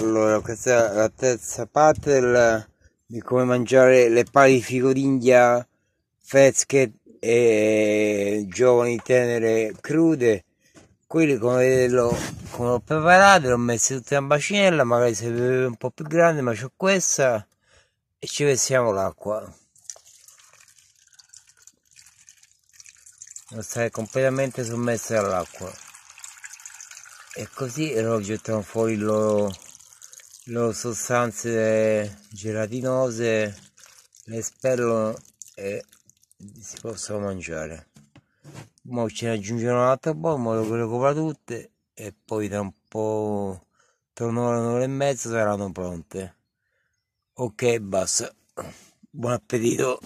Allora, questa è la terza parte del, di come mangiare le pali figo d'India fresche e giovani tenere crude. Quelle come vedete l'ho, come l'ho preparate, l'ho messe tutte in bacinella, magari se beve un po' più grande, ma c'ho questa e ci versiamo l'acqua. Devo stare completamente sommessa dall'acqua. E così e gettiamo fuori il loro le sostanze gelatinose le espellono e si possono mangiare ora ce ne aggiungono un'altra bomba le recupero tutte e poi tra un po' tra un'ora un'ora e mezza saranno pronte ok basta buon appetito